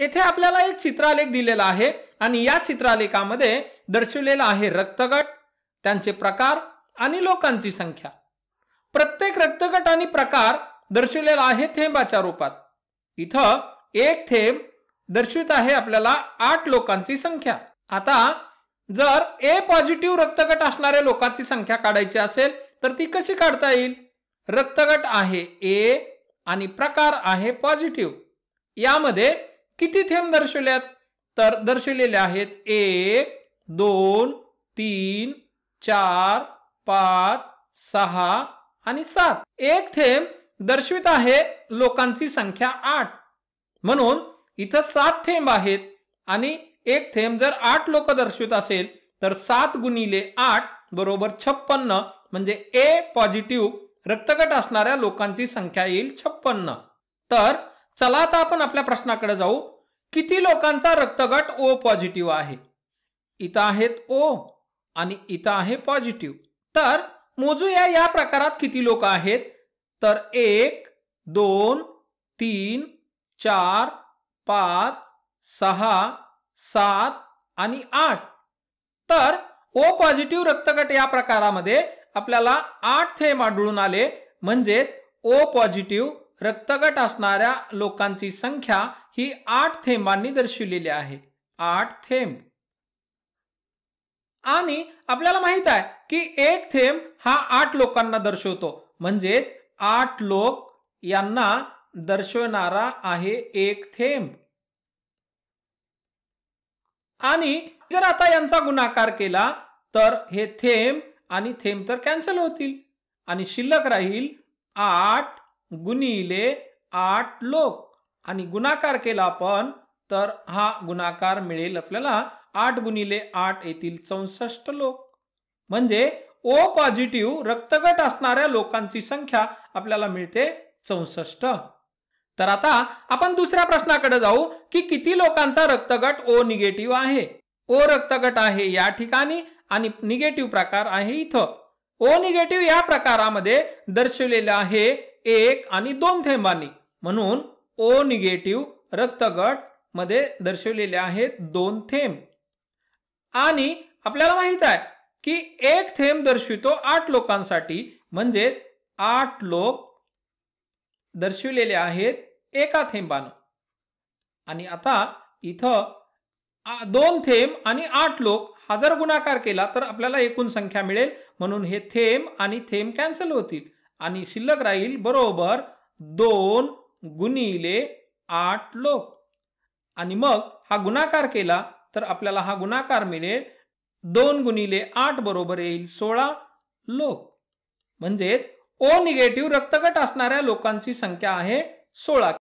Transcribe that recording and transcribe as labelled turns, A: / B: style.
A: येथे आपल्याला एक चित्रालेख दिलेला आहे आणि या चित्रालेखामध्ये दर्शवलेला आहे रक्तगट त्यांचे प्रकार आणि लोकांची संख्या प्रत्येक रक्तगट आणि प्रकार दर्शवलेला आहे थेंबाच्या रूपात इथं एक थेंब दर्शवित आहे आपल्याला आठ लोकांची संख्या आता जर ए पॉझिटिव्ह रक्तगट असणाऱ्या लोकांची संख्या काढायची असेल तर ती कशी काढता येईल रक्तगट आहे ए आणि प्रकार आहे पॉझिटिव्ह यामध्ये किती थेंब दर्शवल्यात तर दर्शवलेले आहेत एक दोन तीन चार पाच सहा आणि सात एक थेंब दर्शवित आहे लोकांची संख्या आठ म्हणून इथं सात थेंब आहेत आणि एक थेंब जर आठ लोक दर्शवित असेल तर सात गुणिले आठ बरोबर छप्पन्न म्हणजे ए पॉझिटिव्ह रक्तगट असणाऱ्या लोकांची संख्या येईल छप्पन्न तर चला आता आपण आपल्या प्रश्नाकडे जाऊ किती लोकांचा रक्तगट ओ पॉझिटिव्ह आहे इथं आहेत ओ आणि इथं आहे पॉझिटिव्ह तर मोजूया या प्रकारात किती लोक आहेत तर एक दोन तीन चार पाच सहा सात आणि आठ तर ओ पॉझिटिव्ह रक्तगट या प्रकारामध्ये आपल्याला आठ थेंब आढळून आले म्हणजे ओ पॉझिटिव्ह रक्तगट असणाऱ्या लोकांची संख्या ही आठ थेंबांनी दर्शविलेली आहे आठ थेंब आणि आपल्याला माहित आहे की एक थेंब हा आठ लोकांना दर्शवतो म्हणजेच आठ लोक यांना दर्शवणारा आहे एक थेंब आणि जर आता यांचा गुणाकार केला तर हे थेंब आणि थेंब तर कॅन्सल होतील आणि शिल्लक राहील आठ गुणिले आठ लोक आणि गुणाकार केला आपण तर हा गुणाकार मिळेल आपल्याला आठ गुणिले आठ येथील चौसष्ट लोक म्हणजे ओ पॉझिटिव्ह रक्तगट असणाऱ्या लोकांची संख्या आपल्याला मिळते चौसष्ट तर आता आपण दुसऱ्या प्रश्नाकडे जाऊ की किती लोकांचा रक्तगट ओ निगेटिव्ह आहे ओ रक्तगट आहे या ठिकाणी आणि निगेटिव्ह प्रकार आहे इथं ओ निगेटिव्ह या प्रकारामध्ये दर्शवलेलं आहे एक आणि दोन थेंबांनी म्हणून ओ निगेटिव्ह रक्तगट मध्ये दर्शवलेले आहेत दोन थेंब आणि आपल्याला माहित आहे की एक थेंब दर्शवितो आठ लोकांसाठी म्हणजे आठ लोक दर्शविलेले आहेत एका थेंबानं आणि आता इथं दोन थेंब आणि आठ लोक हा जर गुणाकार केला तर आपल्याला एकूण संख्या मिळेल म्हणून हे थेंब आणि थेंब कॅन्सल होतील आणि शिल्लक राहील बरोबर दोन गुणिले आठ लोक आणि मग हा गुणाकार केला तर आपल्याला हा गुणाकार मिळेल दोन गुणिले आठ बरोबर येईल सोळा लोक म्हणजेच ओ निगेटिव्ह रक्तगट असणाऱ्या लोकांची संख्या आहे सोळा